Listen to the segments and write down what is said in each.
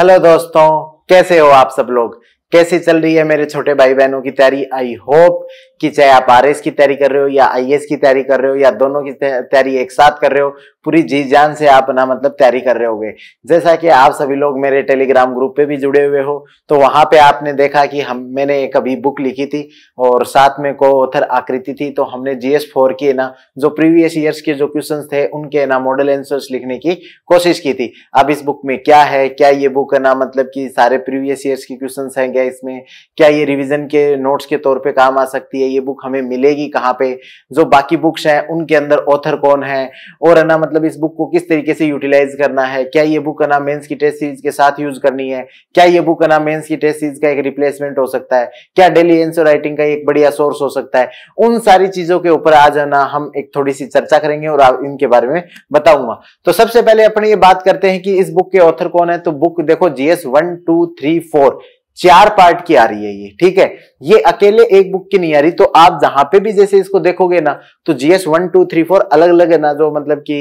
hello दोस्तों कैसे हो आप सब लोग कैसे चल रही है मेरे छोटे भाई बहनों की तैयारी आई होप कि चाहे आप आर की तैयारी कर रहे हो या आई की तैयारी कर रहे हो या दोनों की तैयारी एक साथ कर रहे हो पूरी जी जान से आप ना मतलब तैयारी कर रहे हो जैसा कि आप सभी लोग मेरे टेलीग्राम ग्रुप पे भी जुड़े हुए हो तो वहां पे आपने देखा कि हम मैंने एक अभी बुक लिखी थी और साथ में को ऑथर आकृति थी तो हमने जीएस फोर की ना जो प्रीवियस ईयर्स के जो क्वेश्चन थे उनके ना मॉडल एंसर्स लिखने की कोशिश की थी अब इस बुक में क्या है क्या ये बुक ना मतलब की सारे प्रीवियस ईयर्स के क्वेश्चन है क्या इसमें क्या ये रिविजन के नोट्स के तौर पर काम आ सकती है ये बुक हमें मिलेगी कहाँ पे जो बाकी बुक्स हैं उनके अंदर ऑथर कौन है और ना मतलब मतलब इस बुक को किस तरीके से यूटिलाइज करना है क्या ये बुक अना मेंस की टेस्ट सीरीज के साथ यूज करनी है क्या ये बुक अना मेंस की टेस्ट सीरीज का एक रिप्लेसमेंट हो सकता है क्या डेली एंसर राइटिंग का एक बढ़िया सोर्स हो सकता है उन सारी चीजों के ऊपर आज ना हम एक थोड़ी सी चर्चा करेंगे और इनके बारे में बताऊंगा तो सबसे पहले अपन ये बात करते हैं कि इस बुक के ऑथर कौन है तो बुक देखो GS one two three four चार पार्ट की आ रही है ये ठीक है ये अकेले एक बुक की नहीं आ रही तो आप जहां पे भी जैसे इसको देखोगे ना तो GS one two three four अलग अलग है ना जो मतलब कि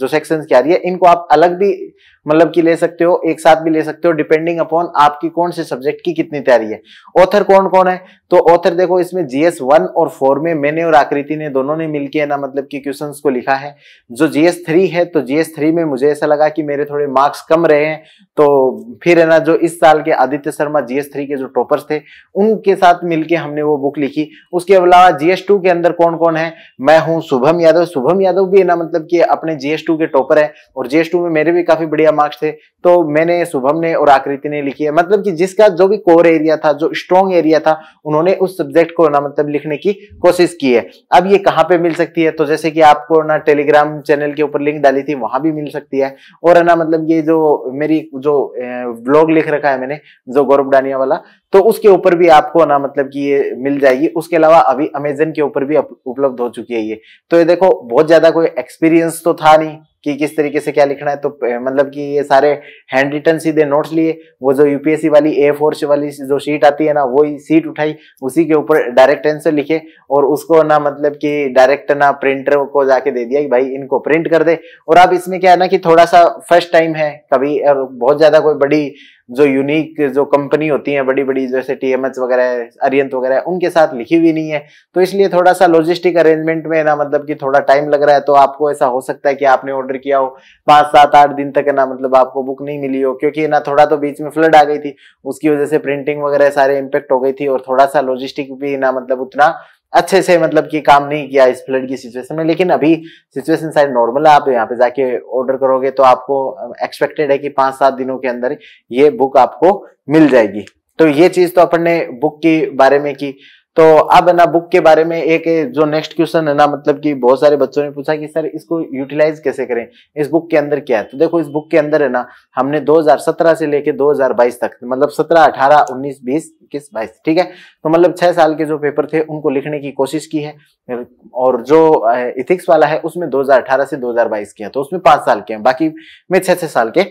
जो सेक्शंस की आ रही है इनको आप अलग भी मतलब कि ले सकते हो एक साथ भी ले सकते हो डिपेंडिंग अपॉन आपकी कौन से सब्जेक्ट की कितनी तैयारी है ऑथर कौन कौन है तो ऑथर देखो इसमें जीएस वन और फोर में मैंने और आकृति ने दोनों ने मिलकर ना मतलब कि क्वेश्चन को लिखा है जो जीएस थ्री है तो जीएस थ्री में मुझे ऐसा लगा कि मेरे थोड़े मार्क्स कम रहे हैं तो फिर है ना जो इस साल के आदित्य शर्मा जीएस थ्री के जो टॉपर्स थे उनके साथ मिलकर हमने वो बुक लिखी उसके अलावा जीएस टू के अंदर कौन कौन है मैं हूँ शुभम यादव शुभम यादव भी है ना मतलब कि अपने जीएस टू के टॉपर है और जीएस टू में मेरे भी काफी बढ़िया बढ़िया मार्क्स थे तो मैंने शुभम ने और आकृति ने लिखी है मतलब कि जिसका जो भी कोर एरिया था जो स्ट्रॉन्ग एरिया था उन्होंने उस सब्जेक्ट को ना मतलब लिखने की कोशिश की है अब ये कहाँ पे मिल सकती है तो जैसे कि आपको ना टेलीग्राम चैनल के ऊपर लिंक डाली थी वहां भी मिल सकती है और ना मतलब ये जो मेरी जो ब्लॉग लिख रखा है मैंने जो गौरव डानिया वाला तो उसके ऊपर भी आपको ना मतलब कि ये मिल जाएगी उसके अलावा अभी अमेजन के ऊपर भी उपलब्ध हो चुकी है ये तो ये देखो बहुत ज्यादा कोई एक्सपीरियंस तो था नहीं कि किस तरीके से क्या लिखना है तो मतलब कि ये सारे हैंड रिटर्न सीधे नोट्स लिए वो जो यूपीएससी वाली ए फोर वाली जो सीट आती है ना वो सीट उठाई उसी के ऊपर डायरेक्ट आंसर लिखे और उसको ना मतलब कि डायरेक्ट ना प्रिंटर को जाके दे दिया कि भाई इनको प्रिंट कर दे और अब इसमें क्या है ना कि थोड़ा सा फर्स्ट टाइम है कभी और बहुत ज्यादा कोई बड़ी जो यूनिक जो कंपनी होती है बड़ी बड़ी जैसे टी वगैरह अरियंत वगैरह उनके साथ लिखी हुई नहीं है तो इसलिए थोड़ा सा लॉजिस्टिक अरेंजमेंट में ना मतलब कि थोड़ा टाइम लग रहा है तो आपको ऐसा हो सकता है कि आपने ऑर्डर किया हो पाँच सात आठ दिन तक ना मतलब आपको बुक नहीं मिली हो क्योंकि ना थोड़ा तो बीच में फ्लड आ गई थी उसकी वजह से प्रिंटिंग वगैरह सारे इम्पेक्ट हो गई थी और थोड़ा सा लॉजिस्टिक भी ना मतलब उतना अच्छे से मतलब कि काम नहीं किया इस फ्लड की सिचुएशन में लेकिन अभी सिचुएशन शायद नॉर्मल है आप यहाँ पे जाके ऑर्डर करोगे तो आपको एक्सपेक्टेड है कि पांच सात दिनों के अंदर ये बुक आपको मिल जाएगी तो ये चीज़ तो अपन ने बुक के बारे में की तो अब ना बुक के बारे में एक जो नेक्स्ट क्वेश्चन है ना मतलब कि बहुत सारे बच्चों ने पूछा कि सर इसको यूटिलाइज कैसे करें इस बुक के अंदर क्या है तो देखो इस बुक के अंदर है ना हमने 2017 से लेके 2022 तक मतलब 17 18 19 20 इक्कीस बाईस ठीक है तो मतलब छह साल के जो पेपर थे उनको लिखने की कोशिश की है और जो इथिक्स वाला है उसमें दो से दो के तो उसमें पांच साल के हैं बाकी में छह छह साल के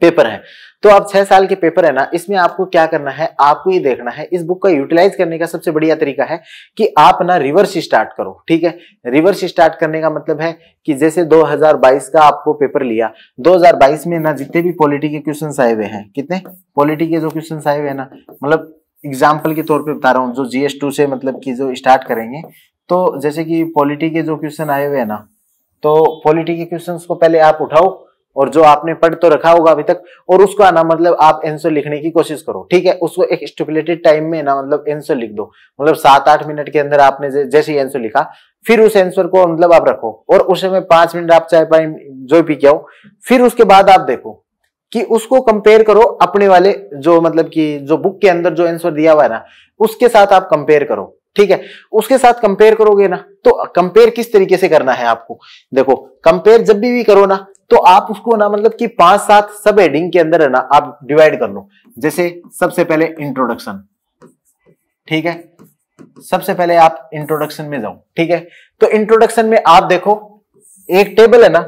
पेपर है तो आप छह साल के पेपर है ना इसमें आपको क्या करना है आपको ये देखना है इस बुक का यूटिलाइज करने का सबसे बढ़िया तरीका है कि आप ना रिवर्स स्टार्ट करो ठीक है रिवर्स स्टार्ट करने का मतलब है कि जैसे 2022 का आपको पेपर लिया 2022 में ना जितने भी पॉलिटी के क्वेश्चन आए हुए हैं कितने पॉलिटी के जो क्वेश्चन आए हुए हैं ना मतलब एग्जाम्पल के तौर पर बता रहा हूँ जो जीएस से मतलब की जो स्टार्ट करेंगे तो जैसे कि पॉलिटी के जो क्वेश्चन आए हुए हैं ना तो पॉलिटी के क्वेश्चन को पहले आप उठाओ और जो आपने पढ़ तो रखा होगा अभी तक और उसको ना मतलब आप एंसर लिखने की कोशिश करो ठीक है उसको एक स्टिपुलेटेड टाइम में ना मतलब एंसर लिख दो मतलब सात आठ मिनट के अंदर आपने जैसे ही एंसर लिखा फिर उस एंसर को मतलब आप रखो और उस समय पांच मिनट आप चाय पानी जो पी के आओ फिर उसके बाद आप देखो कि उसको कंपेयर करो अपने वाले जो मतलब कि जो बुक के अंदर जो आंसर दिया हुआ है ना उसके साथ आप कंपेयर करो ठीक है उसके साथ कंपेयर करोगे ना तो कंपेयर किस तरीके से करना है आपको देखो कंपेयर जब भी, भी करो ना तो आप उसको ना मतलब कि पांच सात सब हेडिंग के अंदर है ना आप डिवाइड कर लो जैसे सबसे पहले इंट्रोडक्शन ठीक है सबसे पहले आप इंट्रोडक्शन में जाओ ठीक है तो इंट्रोडक्शन में आप देखो एक टेबल है ना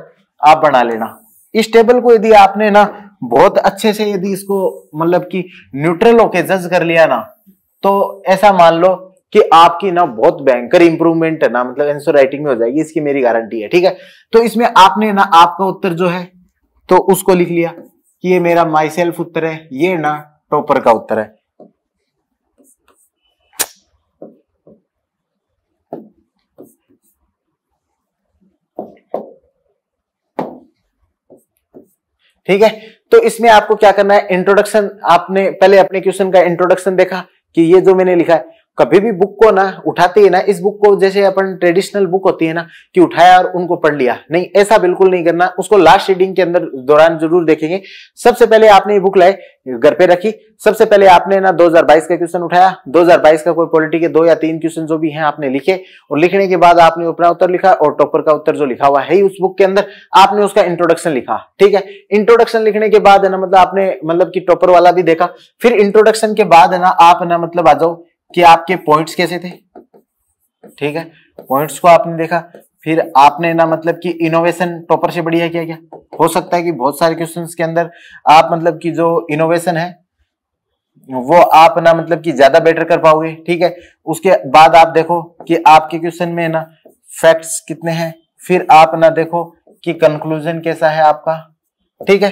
आप बना लेना इस टेबल को यदि आपने ना बहुत अच्छे से यदि इसको मतलब कि न्यूट्रल होके जज कर लिया ना तो ऐसा मान लो कि आपकी ना बहुत भयंकर इंप्रूवमेंट है ना मतलब आंसर राइटिंग में हो जाएगी इसकी मेरी गारंटी है ठीक है तो इसमें आपने ना आपका उत्तर जो है तो उसको लिख लिया कि ये मेरा माई सेल्फ उत्तर है ये ना टॉपर का उत्तर है ठीक है तो इसमें आपको क्या करना है इंट्रोडक्शन आपने पहले अपने क्वेश्चन का इंट्रोडक्शन देखा कि ये जो मैंने लिखा है कभी भी बुक को ना उठाते ही ना इस बुक को जैसे अपन ट्रेडिशनल बुक होती है ना कि उठाया और उनको पढ़ लिया नहीं ऐसा बिल्कुल नहीं करना उसको लास्ट रीडिंग के अंदर दौरान जरूर देखेंगे सबसे पहले आपने ये बुक लाए घर पे रखी सबसे पहले आपने ना 2022 का क्वेश्चन उठाया 2022 का कोई पॉलिटी के दो या तीन क्वेश्चन जो भी हैं आपने लिखे और लिखने के बाद आपने अपना उत्तर लिखा और टॉपर का उत्तर जो लिखा हुआ है ही उस बुक के अंदर आपने उसका इंट्रोडक्शन लिखा ठीक है इंट्रोडक्शन लिखने के बाद है ना मतलब आपने मतलब की टॉपर वाला भी देखा फिर इंट्रोडक्शन के बाद है ना आप ना मतलब आ जाओ कि आपके पॉइंट्स कैसे थे ठीक है पॉइंट्स को आपने देखा फिर आपने ना मतलब कि इनोवेशन टॉपर से बढ़िया क्या क्या हो सकता है कि बहुत सारे क्वेश्चन के अंदर आप मतलब कि जो इनोवेशन है वो आप ना मतलब कि ज्यादा बेटर कर पाओगे ठीक है उसके बाद आप देखो कि आपके क्वेश्चन में ना फैक्ट्स कितने हैं फिर आप ना देखो कि कंक्लूजन कैसा है आपका ठीक है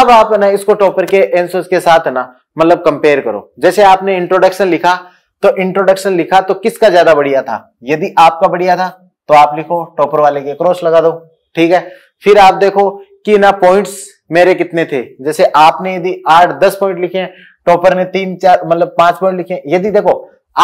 अब आप ना इसको टॉपर के एंसर्स के साथ ना मतलब कंपेयर करो जैसे आपने इंट्रोडक्शन लिखा तो इंट्रोडक्शन लिखा तो किसका ज्यादा बढ़िया था यदि आपका बढ़िया था तो आप लिखो टॉपर वाले के क्रॉस लगा दो ठीक है फिर आप देखो कि ना पॉइंट्स मेरे कितने थे जैसे आपने यदि आठ दस पॉइंट लिखे हैं टॉपर ने तीन चार मतलब पांच पॉइंट लिखे यदि देखो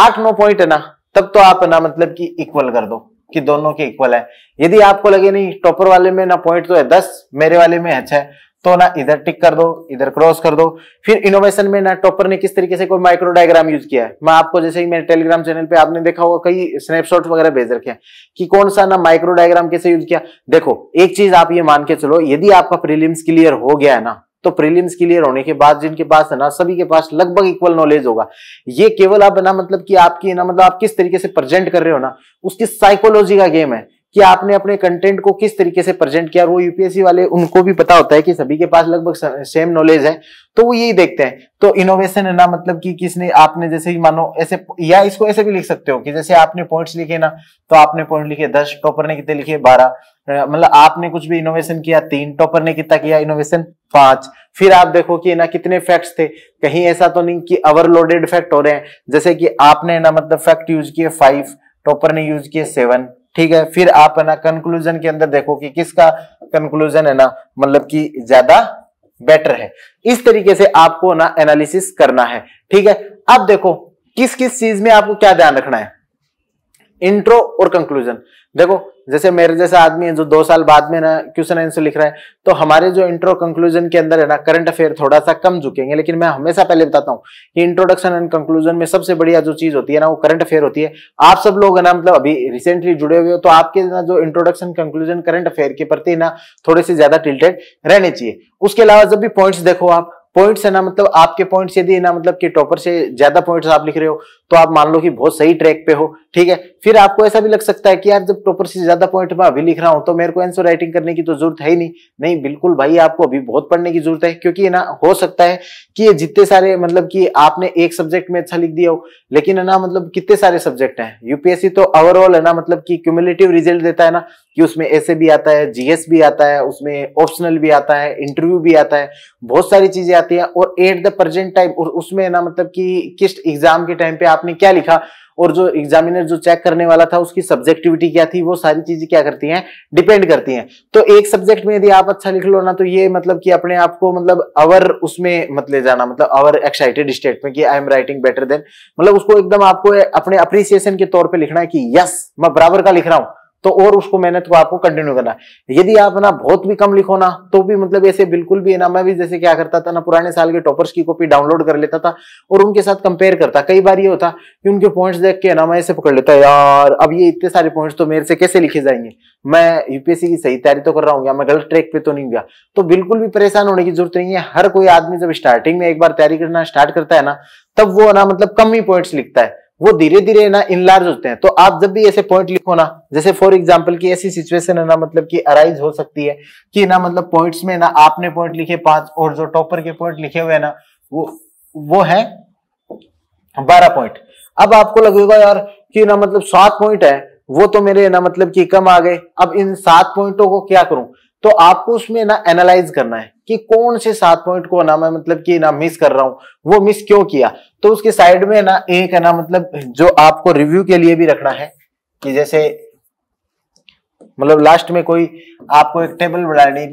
आठ नौ पॉइंट है ना तब तो आप ना मतलब कि इक्वल कर दो कि दोनों के इक्वल है यदि आपको लगे नहीं टॉपर वाले में ना पॉइंट तो है दस मेरे वाले में अच्छा है तो ना इधर टिक कर दो इधर क्रॉस कर दो फिर इनोवेशन में ना टॉपर ने किस तरीके से कोई माइक्रो डायग्राम यूज किया है मैं आपको जैसे ही मेरे टेलीग्राम चैनल पे आपने देखा होगा कई स्नैपशॉट वगैरह भेज रखे हैं कि कौन सा ना माइक्रो डायग्राम कैसे यूज किया देखो एक चीज आप ये मान के चलो यदि आपका प्रिलियम्स क्लियर हो गया है ना तो प्रीलिम्स क्लियर होने के बाद जिनके पास है ना सभी के पास लगभग इक्वल नॉलेज होगा ये केवल आप ना मतलब कि आपकी ना मतलब आप किस तरीके से प्रेजेंट कर रहे हो ना उसकी साइकोलॉजी का गेम है कि आपने अपने कंटेंट को किस तरीके से प्रेजेंट किया और वो यूपीएससी वाले उनको भी पता होता है कि सभी के पास लगभग सेम नॉलेज है तो वो यही देखते हैं तो इनोवेशन है ना मतलब कि किसने आपने जैसे ही मानो ऐसे या इसको ऐसे भी लिख सकते हो कि जैसे आपने पॉइंट्स लिखे ना तो आपने पॉइंट लिखे दस टॉपर ने कितने लिखे बारह मतलब आपने कुछ भी इनोवेशन किया तीन टॉपर ने कितना किया इनोवेशन पांच फिर आप देखो कि ना कितने फैक्ट्स थे कहीं ऐसा तो नहीं कि ओवरलोडेड फैक्ट हो रहे हैं जैसे कि आपने ना मतलब फैक्ट यूज किए फाइव टॉपर ने यूज किए सेवन ठीक है फिर आप है ना कंक्लूजन के अंदर देखो कि किसका कंक्लूजन है ना मतलब कि ज्यादा बेटर है इस तरीके से आपको ना एनालिसिस करना है ठीक है अब देखो किस किस चीज में आपको क्या ध्यान रखना है इंट्रो और कंक्लूजन देखो जैसे मेरे जैसा आदमी है जो दो साल बाद में ना क्वेश्चन आंसर लिख रहा है तो हमारे जो इंट्रो कंक्लूजन के अंदर है ना करंट अफेयर थोड़ा सा कम झुकेंगे लेकिन मैं हमेशा पहले बताता हूँ कि इंट्रोडक्शन एंड कंक्लूजन में सबसे बढ़िया जो चीज होती है ना वो करंट अफेयर होती है आप सब लोग है ना मतलब अभी रिसेंटली जुड़े हुए हो तो आपके ना जो इंट्रोडक्शन कंक्लूजन करंट अफेयर के प्रति ना थोड़े से ज्यादा टिल्टेड रहने चाहिए उसके अलावा जब भी पॉइंट्स देखो आप पॉइंट्स है ना मतलब आपके पॉइंट्स यदि ना मतलब कि टॉपर से ज्यादा पॉइंट्स आप लिख रहे हो तो आप मान लो कि बहुत सही ट्रैक पे हो ठीक है फिर आपको ऐसा भी लग सकता है कि यार जब प्रॉपर से ज्यादा पॉइंट में अभी लिख रहा हूँ तो मेरे को आंसर राइटिंग करने की तो जरूरत है ही नहीं नहीं बिल्कुल भाई आपको अभी बहुत पढ़ने की जरूरत है क्योंकि ना हो सकता है कि ये जितने सारे मतलब कि आपने एक सब्जेक्ट में अच्छा लिख दिया हो लेकिन है ना मतलब कितने सारे सब्जेक्ट है यूपीएससी तो ओवरऑल है ना मतलब की क्यूमुलेटिव रिजल्ट देता है ना कि उसमें ऐसे भी आता है जीएस भी आता है उसमें ऑप्शनल भी आता है इंटरव्यू भी आता है बहुत सारी चीजें आती है और एट द प्रेजेंट टाइम और उसमें ना मतलब की किस एग्जाम के टाइम पे आप आपने क्या लिखा और जो एग्जामिनर जो चेक करने वाला था उसकी सब्जेक्टिविटी क्या थी वो सारी चीजें क्या करती हैं डिपेंड करती हैं तो एक सब्जेक्ट में यदि आप अच्छा लिख लो ना तो ये मतलब कि अपने आप को मतलब अवर उसमें मत ले जाना मतलब अवर एक्साइटेड स्टेट में कि I am writing better than मतलब उसको एकदम आपको अपने अप्रिसिएशन के तौर पर लिखना है कि यस मैं बराबर का लिख रहा हूं तो और उसको मेहनत को आपको कंटिन्यू करना यदि आप ना बहुत भी कम लिखो ना तो भी मतलब ऐसे बिल्कुल भी ना मैं भी जैसे क्या करता था ना पुराने साल के टॉपर्स की कॉपी डाउनलोड कर लेता था और उनके साथ कंपेयर करता कई बार ये होता कि उनके पॉइंट्स देख के ना मैं ऐसे पकड़ लेता यार अब ये इतने सारे पॉइंट्स तो मेरे से कैसे लिखे जाएंगे मैं यूपीएससी की सही तैयारी तो कर रहा हूँ या मैं गलत ट्रैक पे तो नहीं गया तो बिल्कुल भी परेशान होने की जरूरत नहीं है हर कोई आदमी जब स्टार्टिंग में एक बार तैयारी करना स्टार्ट करता है ना तब वो ना मतलब कम ही पॉइंट्स लिखता है वो धीरे धीरे ना इनलार्ज होते हैं तो आप जब भी ऐसे पॉइंट लिखो ना जैसे फॉर एग्जाम्पल की ऐसी सिचुएशन है ना मतलब कि अराइज हो सकती है कि ना मतलब पॉइंट्स में ना आपने पॉइंट लिखे पांच और जो टॉपर के पॉइंट लिखे हुए हैं ना वो वो है बारह पॉइंट अब आपको लगेगा यार कि ना मतलब सात पॉइंट है वो तो मेरे ना मतलब कि कम आ गए अब इन सात पॉइंटों को क्या करूं तो आपको उसमें ना एनालाइज करना है कि कौन से सात पॉइंट को ना मैं मतलब कि ना मिस कर रहा हूं वो मिस क्यों किया तो उसके साइड में ना एक है ना मतलब जो आपको रिव्यू के लिए भी रखना है कि जैसे मतलब लास्ट में कोई आपको एक टेबल बनानी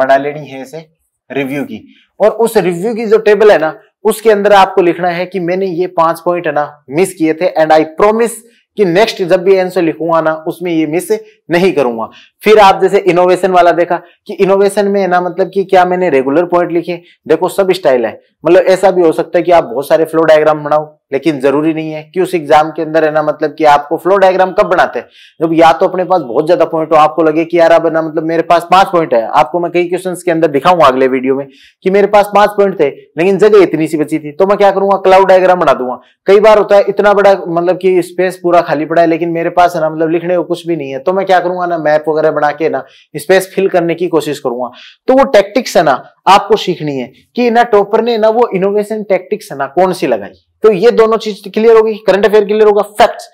बना लेनी है ऐसे रिव्यू की और उस रिव्यू की जो टेबल है ना उसके अंदर आपको लिखना है कि मैंने ये पांच पॉइंट है ना मिस किए थे एंड आई प्रोमिस कि नेक्स्ट जब भी आंसर लिखूंगा ना उसमें ये मिस नहीं करूंगा फिर आप जैसे इनोवेशन वाला देखा कि इनोवेशन में ना मतलब कि क्या मैंने रेगुलर पॉइंट लिखे देखो सब स्टाइल है मतलब ऐसा भी हो सकता है कि आप बहुत सारे फ्लो डायग्राम बनाओ लेकिन जरूरी नहीं है कि उस एग्जाम के अंदर है ना मतलब कि आपको फ्लो डायग्राम कब बनाते हैं जब या तो अपने पास बहुत ज्यादा पॉइंट हो आपको लगे कि यार अब ना मतलब मेरे पास पांच पॉइंट है आपको मैं कई क्वेश्चन के अंदर दिखाऊंगा अगले वीडियो में कि मेरे पास पांच पॉइंट थे लेकिन जगह इतनी सी बची थी तो मैं क्या करूंगा क्लाउड डायग्राम बना दूंगा कई बार होता है इतना बड़ा मतलब की स्पेस पूरा खाली पड़ा है लेकिन मेरे पास है ना मतलब लिखने को कुछ भी नहीं है तो मैं क्या करूंगा ना मैप वगैरह बना के ना स्पेस फिल करने की कोशिश करूंगा तो वो टेक्टिक्स है ना आपको सीखनी है कि ना टॉपर ने ना वो इनोवेशन टेक्टिक्स है ना कौन सी लगाई तो ये दोनों चीज क्लियर होगी करंट अफेयर क्लियर होगा फैक्ट्स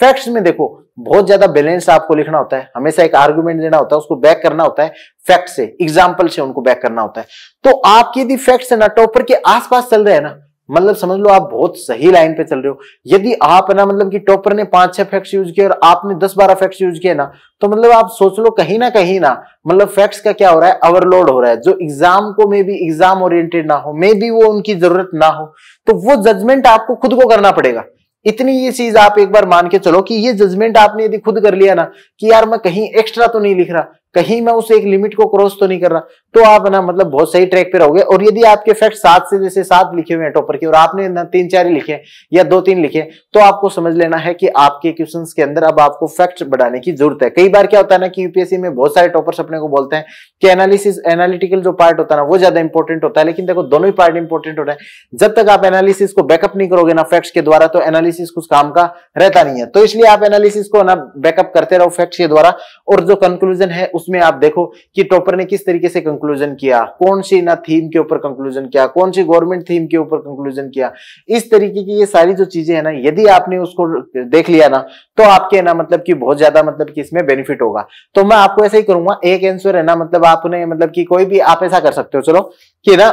फैक्ट्स में देखो बहुत ज्यादा बैलेंस आपको लिखना होता है हमेशा एक आर्गुमेंट देना होता है उसको बैक करना होता है फैक्ट से एग्जाम्पल से उनको बैक करना होता है तो आपके यदि फैक्ट्स है ना टॉपर के आसपास चल रहे हैं ना मतलब समझ लो आप बहुत सही लाइन पे चल रहे हो यदि आप ना मतलब कि टॉपर ने पांच छह फैक्स यूज किए और आपने दस बारह फैक्स यूज किए ना तो मतलब आप सोच लो कहीं ना कहीं ना मतलब फैक्ट्स का क्या हो रहा है ओवरलोड हो रहा है जो एग्जाम को मे बी एग्जाम ओरिएंटेड ना हो मे बी वो उनकी जरूरत ना हो तो वो जजमेंट आपको खुद को करना पड़ेगा इतनी ये चीज आप एक बार मान के चलो कि ये जजमेंट आपने यदि खुद कर लिया ना कि यार मैं कहीं एक्स्ट्रा तो नहीं लिख रहा कहीं मैं उस एक लिमिट को क्रॉस तो नहीं कर रहा तो आप ना मतलब बहुत सही ट्रैक पे रहोगे और यदि आपके फैक्ट सात से जैसे सात लिखे हुए हैं टॉपर के और आपने ना तीन चार ही लिखे या दो तीन लिखे तो आपको समझ लेना है कि आपके क्वेश्चन के अंदर अब आपको फैक्ट बढ़ाने की जरूरत है कई बार क्या होता है ना कि यूपीएससी में बहुत सारे टॉपर्स अपने को बोलते हैं कि एनालिसिस एनालिटिकल जो पार्ट होता है ना वो ज्यादा इंपॉर्टेंट होता है लेकिन देखो दोनों ही पार्ट इंपॉर्टेंट होता है जब तक आप एनालिसिस को बैकअप नहीं करोगे ना फैक्ट्स के द्वारा तो एनालिसिस कुछ काम का रहता नहीं है तो इसलिए आप एनालिसिस को ना बैकअप करते रहो फैक्ट्स के द्वारा और जो कंक्लूजन है उसमें आप देखो कि टॉपर ने किस तरीके से कंक्लूजन किया कौन सी ना थीम के ऊपर कंक्लूजन किया कौन सी गवर्नमेंट थीम के ऊपर कंक्लूजन किया इस तरीके की ये सारी जो चीजें है ना यदि आपने उसको देख लिया ना तो आपके ना मतलब की बहुत ज्यादा मतलब की इसमें बेनिफिट होगा तो मैं आपको ऐसा ही करूंगा एक आंसर है ना मतलब आपने मतलब की कोई भी आप ऐसा कर सकते हो चलो कि ना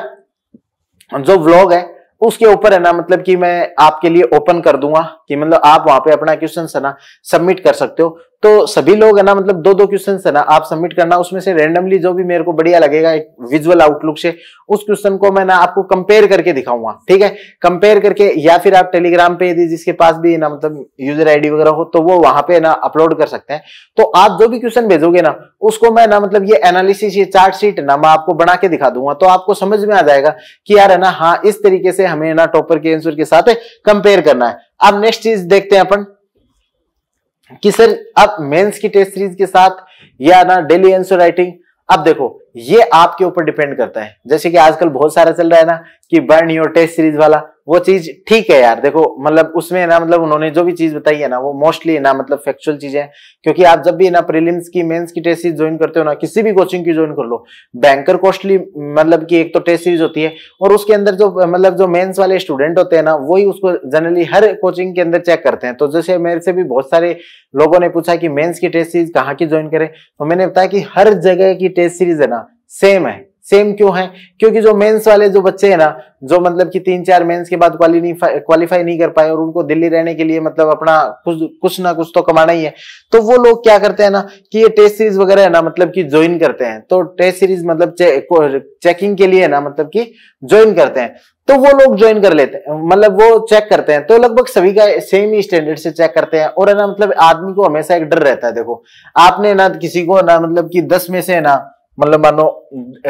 जो ब्लॉग है उसके ऊपर है ना मतलब कि मैं आपके लिए ओपन कर दूंगा कि मतलब आप वहां पे अपना क्वेश्चन है ना सबमिट कर सकते हो तो सभी लोग है ना मतलब दो दो क्वेश्चन है ना आप सबमिट करना उसमें से रेंडमली जो भी मेरे को बढ़िया लगेगा एक विजुअल आउटलुक से उस क्वेश्चन को मैं ना आपको कंपेयर करके दिखाऊंगा ठीक है कंपेयर करके या फिर आप टेलीग्राम पे यदि जिसके पास भी ना मतलब यूजर आईडी वगैरह हो तो वो वहां पे ना अपलोड कर सकते हैं तो आप जो भी क्वेश्चन भेजोगे ना उसको मैं ना मतलब ये एनालिसिस ये चार्जशीट ना मैं आपको बना के दिखा दूंगा तो आपको समझ में आ जाएगा कि यार है ना हाँ इस तरीके से हमें ना टॉपर के आंसर के साथ कंपेयर करना है अब नेक्स्ट चीज देखते हैं अपन कि सर आप मेंस की टेस्ट सीरीज के साथ या ना डेली आंसर राइटिंग अब देखो ये आपके ऊपर डिपेंड करता है जैसे कि आजकल बहुत सारा चल रहा है ना कि बर्न योर टेस्ट सीरीज वाला वो चीज ठीक है यार देखो मतलब उसमें ना मतलब उन्होंने जो भी चीज बताई है ना वो मोस्टली ना मतलब फैक्चुअल चीजें हैं क्योंकि आप जब भी ना प्रीलिम्स की मेंस की टेस्ट सीरीज ज्वाइन करते हो ना किसी भी कोचिंग की ज्वाइन कर लो बैंकर कॉस्टली मतलब की एक तो टेस्ट सीरीज होती है और उसके अंदर जो मतलब जो मेन्स वाले स्टूडेंट होते हैं ना वही उसको जनरली हर कोचिंग के अंदर चेक करते हैं तो जैसे मेरे से भी बहुत सारे लोगों ने पूछा कि मेन्स की टेस्ट सीरीज कहाँ की ज्वाइन करें तो मैंने बताया कि हर जगह की टेस्ट सीरीज है ना सेम है सेम क्यों है क्योंकि जो मेंस वाले जो बच्चे हैं ना जो मतलब कि तीन चार मेंस के बाद क्वालिफाई नहीं कर पाए और उनको दिल्ली रहने के लिए मतलब अपना कुछ कुछ ना कुछ तो कमाना ही है तो वो लोग क्या करते हैं ना कि ये टेस्ट सीरीज वगैरह है ना मतलब कि ज्वाइन करते हैं तो टेस्ट सीरीज मतलब चे, चेकिंग के लिए ना मतलब की ज्वाइन करते हैं तो वो लोग ज्वाइन कर लेते हैं मतलब वो चेक करते हैं तो लगभग सभी का सेम ही स्टैंडर्ड से चेक करते हैं और है ना मतलब आदमी को हमेशा एक डर रहता है देखो आपने ना किसी को ना मतलब कि दस में से ना मतलब मानो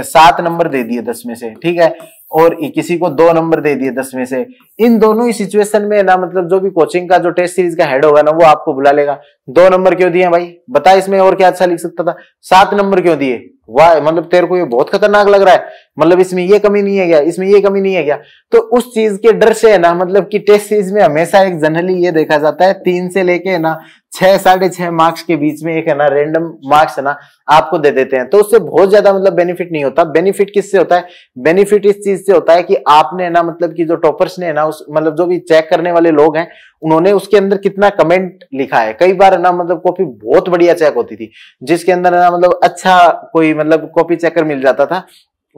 सात नंबर दे दिए दस में से ठीक है और किसी को दो नंबर दे दिए दस में से इन दोनों ही सिचुएशन में ना मतलब जो भी कोचिंग का जो टेस्ट सीरीज का हेड होगा ना वो आपको बुला लेगा दो नंबर क्यों दिए भाई बता इसमें और क्या अच्छा लिख सकता था सात नंबर क्यों दिए वाह मतलब तेरे को ये बहुत खतरनाक लग रहा है मतलब इसमें ये कमी नहीं है क्या इसमें ये कमी नहीं है क्या तो उस चीज के डर से है ना मतलब कि टेस्ट सीरीज में हमेशा एक जनरली ये देखा जाता है तीन से लेके ना छह साढ़े छह मार्क्स के बीच में एक है ना रेंडम मार्क्स है ना आपको दे देते हैं तो उससे बहुत ज्यादा मतलब बेनिफिट नहीं होता बेनिफिट किससे होता है बेनिफिट इस चीज से होता है कि आपने ना मतलब कि जो टॉपर्स ने ना उस मतलब जो भी चेक करने वाले लोग हैं उन्होंने उसके अंदर कितना कमेंट लिखा है कई बार ना मतलब कॉपी बहुत बढ़िया चेक होती थी जिसके अंदर ना मतलब अच्छा कोई मतलब कॉपी चेकर मिल जाता था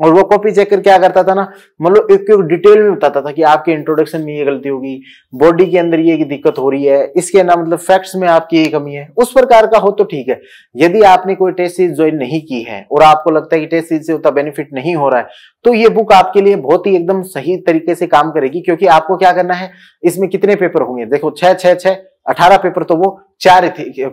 और वो कॉपी चेक करके क्या करता था ना मतलब एक एक डिटेल में बताता था कि आपके इंट्रोडक्शन में ये गलती होगी बॉडी के अंदर ये दिक्कत हो रही है इसके ना मतलब फैक्ट्स में आपकी ये कमी है उस प्रकार का हो तो ठीक है यदि आपने कोई टेस्ट सीरीज ज्वाइन नहीं की है और आपको लगता है कि टेस्ट सीरीज से उतना बेनिफिट नहीं हो रहा है तो ये बुक आपके लिए बहुत ही एकदम सही तरीके से काम करेगी क्योंकि आपको क्या करना है इसमें कितने पेपर होंगे देखो छह छह छह अठारह पेपर तो वो चार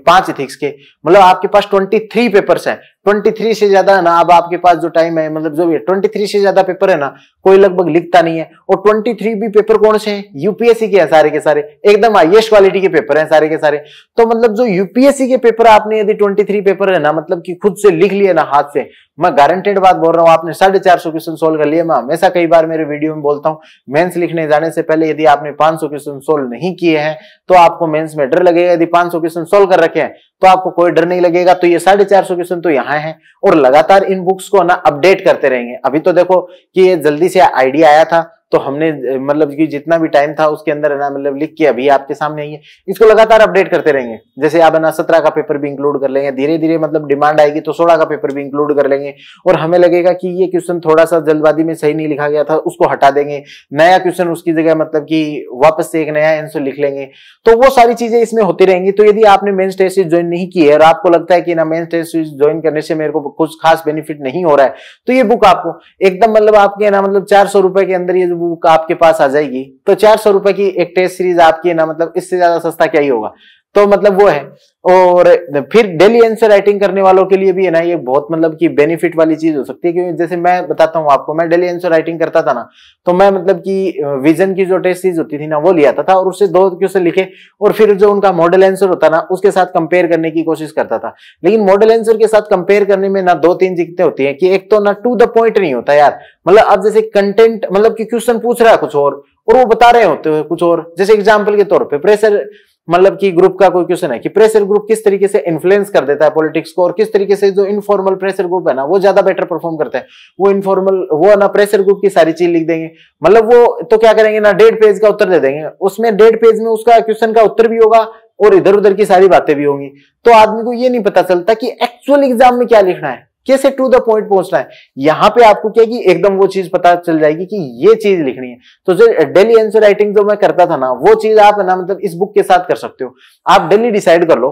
पांच इथिक्स के मतलब आपके पास ट्वेंटी थ्री पेपर्स हैं ट्वेंटी थ्री से ज्यादा है ना अब आपके पास जो टाइम है मतलब जो भी है ट्वेंटी थ्री से ज्यादा पेपर है ना कोई लगभग लिखता नहीं है और ट्वेंटी थ्री भी पेपर कौन से हैं यूपीएससी के हैं सारे के सारे एकदम हाइएस्ट क्वालिटी के पेपर हैं सारे के सारे तो मतलब जो यूपीएससी के पेपर आपने यदि ट्वेंटी थ्री पेपर है ना मतलब की खुद से लिख लिया ना हाथ से मैं गारंटेड बात बोल रहा हूँ आपने साढ़े चार सौ क्वेश्चन सोल्व कर लिया मैं हमेशा कई बार मेरे वीडियो में बोलता हूँ मेन्स लिखने जाने से पहले यदि आपने पांच सौ क्वेश्चन सोल्व नहीं किए हैं तो आपको मेन्स में डर लगेगा यदि पांच सॉल्व सोल्व कर रखे हैं तो आपको कोई डर नहीं लगेगा तो ये साढ़े चार सौ क्वेश्चन तो यहाँ है और लगातार इन बुक्स को ना अपडेट करते रहेंगे अभी तो देखो कि ये जल्दी से आइडिया आया था तो हमने मतलब कि जितना भी टाइम था उसके अंदर है ना मतलब लिख के अभी आपके सामने आई है इसको लगातार अपडेट करते रहेंगे जैसे आप है ना सत्रह का पेपर भी इंक्लूड कर लेंगे धीरे धीरे मतलब डिमांड आएगी तो सोलह का पेपर भी इंक्लूड कर लेंगे और हमें लगेगा कि ये क्वेश्चन थोड़ा सा जल्दबाजी में सही नहीं लिखा गया था उसको हटा देंगे नया क्वेश्चन उसकी जगह मतलब की वापस से एक नया आंसर लिख लेंगे तो वो सारी चीजें इसमें होती रहेंगी तो यदि आपने मेन स्टेज से ज्वाइन ज्वाइन नहीं की है और आपको लगता है कि ना मेन्स टेस्ट ज्वाइन करने से मेरे को कुछ खास बेनिफिट नहीं हो रहा है तो ये बुक आपको एकदम मतलब आपके ना मतलब चार सौ रुपए के अंदर ये बुक आपके पास आ जाएगी तो चार सौ रुपए की एक टेस्ट सीरीज आपकी ना मतलब इससे ज्यादा सस्ता क्या ही होगा तो मतलब वो है और फिर डेली आंसर राइटिंग करने वालों के लिए भी है ना ये बहुत मतलब कि बेनिफिट वाली चीज हो सकती है क्योंकि जैसे मैं बताता हूँ आपको मैं डेली आंसर राइटिंग करता था ना तो मैं मतलब कि विजन की जो टेस्ट चीज होती थी ना वो लिया था, था और उससे दो क्वेश्चन लिखे और फिर जो उनका मॉडल आंसर होता ना उसके साथ कंपेयर करने की कोशिश करता था लेकिन मॉडल आंसर के साथ कंपेयर करने में ना दो तीन दिक्कतें होती है कि एक तो ना टू द पॉइंट नहीं होता यार मतलब अब जैसे कंटेंट मतलब कि क्वेश्चन पूछ रहा है कुछ और और वो बता रहे होते हैं कुछ और जैसे एग्जाम्पल के तौर पर प्रेशर मतलब कि ग्रुप का कोई क्वेश्चन है कि प्रेशर ग्रुप किस तरीके से इन्फ्लुएंस कर देता है पॉलिटिक्स को और किस तरीके से जो इनफॉर्मल प्रेशर ग्रुप है ना वो ज्यादा बेटर परफॉर्म करता है वो इनफॉर्मल वो ना प्रेशर ग्रुप की सारी चीज लिख देंगे मतलब वो तो क्या करेंगे ना डेढ़ पेज का उत्तर दे देंगे उसमें डेढ़ पेज में उसका क्वेश्चन का उत्तर भी होगा और इधर उधर की सारी बातें भी होंगी तो आदमी को ये नहीं पता चलता कि एक्चुअल एग्जाम में क्या लिखना है कैसे टू द पॉइंट पहुंचना है यहां पे आपको क्या कि एकदम वो चीज पता चल जाएगी कि ये चीज लिखनी है तो जो डेली आंसर राइटिंग जो मैं करता था ना वो चीज आप ना मतलब इस बुक के साथ कर सकते हो आप डेली डिसाइड कर लो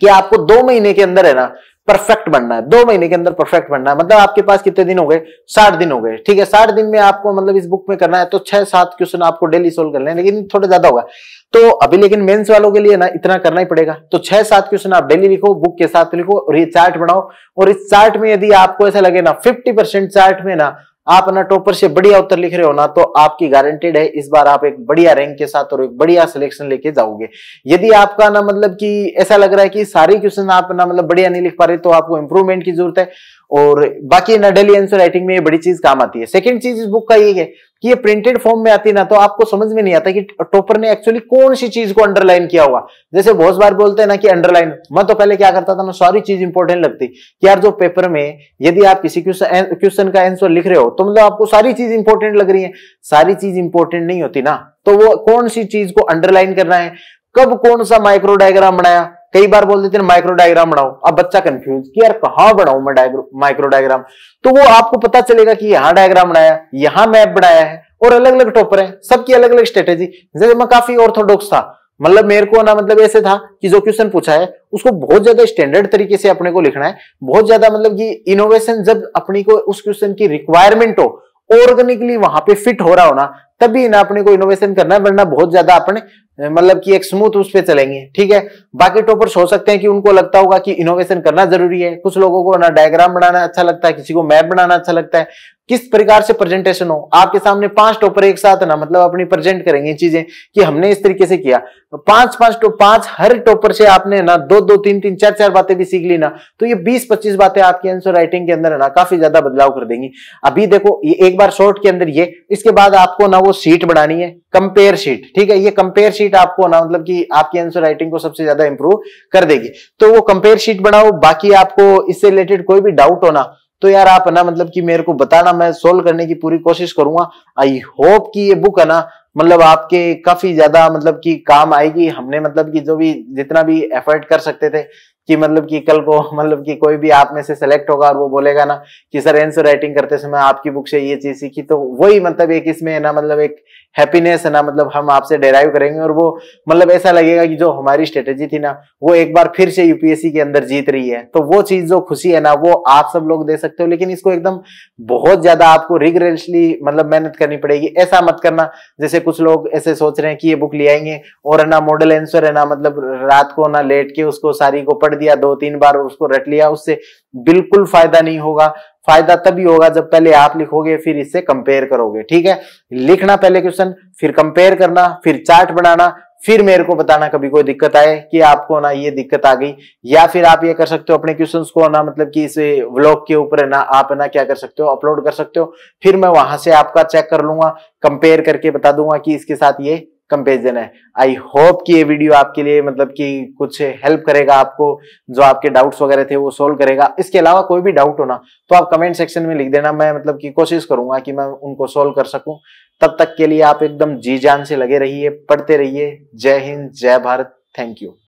कि आपको दो महीने के अंदर है ना परफेक्ट बनना है दो महीने के अंदर परफेक्ट बनना है मतलब आपके पास कितने दिन हो गए साठ दिन हो गए ठीक है साठ दिन में आपको मतलब इस बुक में करना है तो छह सात क्वेश्चन आपको डेली सोल्व कर लेकिन थोड़ा ज्यादा होगा तो अभी लेकिन मेंस वालों के लिए ना इतना करना ही पड़ेगा तो छह सात क्वेश्चन आप डेली लिखो बुक के साथ लिखो और ये चार्ट बनाओ और इस चार्ट में यदि आपको ऐसा लगे ना फिफ्टी परसेंट चार्ट में ना आप ना टॉपर से बढ़िया उत्तर लिख रहे हो ना तो आपकी गारंटेड है इस बार आप एक बढ़िया रैंक के साथ और एक बढ़िया सिलेक्शन लेके जाओगे यदि आपका ना मतलब कि ऐसा लग रहा है कि सारे क्वेश्चन आप ना मतलब बढ़िया नहीं लिख पा रहे तो आपको इंप्रूवमेंट की जरूरत है और बाकी नडेलियन राइटिंग में ये बड़ी चीज काम आती है सेकंड चीज इस बुक का ये है कि ये प्रिंटेड फॉर्म में आती ना तो आपको समझ में नहीं आता कि टॉपर ने एक्चुअली कौन सी चीज को अंडरलाइन किया हुआ जैसे बहुत बार बोलते हैं ना कि अंडरलाइन मैं तो पहले क्या करता था ना सारी चीज इंपॉर्टेंट लगती कि यार जो पेपर में यदि आप किसी क्वेश्चन का आंसर लिख रहे हो तो मतलब आपको सारी चीज इंपॉर्टेंट लग रही है सारी चीज इंपॉर्टेंट नहीं होती ना तो वो कौन सी चीज को अंडरलाइन करना है कब कौन सा माइक्रो डायग्राम बनाया कई बार बोल देते हैं माइक्रो डायग्राम बनाओ अब बच्चा कंफ्यूज कि यार कहा बनाऊ मैं माइक्रो डायग्राम तो वो आपको पता चलेगा कि यहाँ डायग्राम बनाया यहाँ मैप बनाया है और अलग अलग टॉपर है सबकी अलग अलग स्ट्रेटेजी जैसे मैं काफी ऑर्थोडॉक्स था मतलब मेरे को ना मतलब ऐसे था कि जो क्वेश्चन पूछा है उसको बहुत ज्यादा स्टैंडर्ड तरीके से अपने को लिखना है बहुत ज्यादा मतलब कि इनोवेशन जब अपनी को उस क्वेश्चन की रिक्वायरमेंट हो ऑर्गेनिकली वहां पे फिट हो रहा होना तभी ना अपने को इनोवेशन करना है वरना बहुत ज्यादा अपने मतलब कि एक स्मूथ उस पर चलेंगे ठीक है बाकी टॉपर्स तो हो सकते हैं कि उनको लगता होगा कि इनोवेशन करना जरूरी है कुछ लोगों को ना डायग्राम बनाना अच्छा लगता है किसी को मैप बनाना अच्छा लगता है किस प्रकार से प्रेजेंटेशन हो आपके सामने पांच टॉपर एक साथ ना मतलब अपनी प्रेजेंट करेंगे चीजें कि हमने इस तरीके से किया पांच पांच तो पांच हर टॉपर से आपने ना दो दो तीन तीन चार चार बातें भी सीख ली ना तो ये बीस पच्चीस बातें आपकी आंसर राइटिंग के अंदर ना काफी ज्यादा बदलाव कर देंगी अभी देखो ये एक बार शॉर्ट के अंदर ये इसके बाद आपको ना वो सीट बनानी है कंपेयर शीट ठीक है ये कंपेयर शीट आपको ना मतलब कि आपकी आंसर राइटिंग को सबसे ज्यादा इंप्रूव कर देगी तो वो कंपेयर शीट बनाओ बाकी आपको इससे रिलेटेड कोई भी डाउट हो ना तो यार आप है ना मतलब कि मेरे को बताना मैं सोल्व करने की पूरी कोशिश करूंगा आई होप कि ये बुक है ना मतलब आपके काफी ज्यादा मतलब कि काम आएगी हमने मतलब कि जो भी जितना भी एफर्ट कर सकते थे कि मतलब कि कल को मतलब कि कोई भी आप में से सेलेक्ट होगा और वो बोलेगा ना कि सर एंसर राइटिंग करते समय आपकी बुक से ये चीज सीखी तो वही मतलब एक इसमें है ना मतलब एक हैप्पीनेस है ना मतलब हम आपसे डेराइव करेंगे और वो मतलब ऐसा लगेगा कि जो हमारी स्ट्रेटेजी थी ना वो एक बार फिर से यूपीएससी के अंदर जीत रही है तो वो चीज जो खुशी है ना वो आप सब लोग दे सकते हो लेकिन इसको एकदम बहुत ज्यादा आपको रिग्रेसली मतलब मेहनत करनी पड़ेगी ऐसा मत करना जैसे कुछ लोग ऐसे सोच रहे हैं कि ये बुक ले आएंगे और ना मॉडल एंसर है ना मतलब रात को ना लेट के उसको सारी को पढ़ दिया दो तीन बार और उसको रट लिया उससे बिल्कुल फायदा नहीं होगा फायदा तभी होगा जब पहले आप लिखोगे फिर इससे कंपेयर करोगे ठीक है लिखना पहले क्वेश्चन फिर कंपेयर करना फिर चार्ट बनाना फिर मेरे को बताना कभी कोई दिक्कत आए कि आपको ना ये दिक्कत आ गई या फिर आप ये कर सकते हो अपने क्वेश्चंस को ना मतलब कि इस व्लॉग के ऊपर ना आप ना क्या कर सकते हो अपलोड कर सकते हो फिर मैं वहां से आपका चेक कर लूंगा कंपेयर करके बता दूंगा कि इसके साथ ये कंपेरिजन है आई होप कि ये वीडियो आपके लिए मतलब कि कुछ हेल्प करेगा आपको जो आपके डाउट्स वगैरह थे वो सोल्व करेगा इसके अलावा कोई भी डाउट हो ना तो आप कमेंट सेक्शन में लिख देना मैं मतलब कि कोशिश करूंगा कि मैं उनको सोल्व कर सकूं तब तक के लिए आप एकदम जी जान से लगे रहिए पढ़ते रहिए जय हिंद जय भारत थैंक यू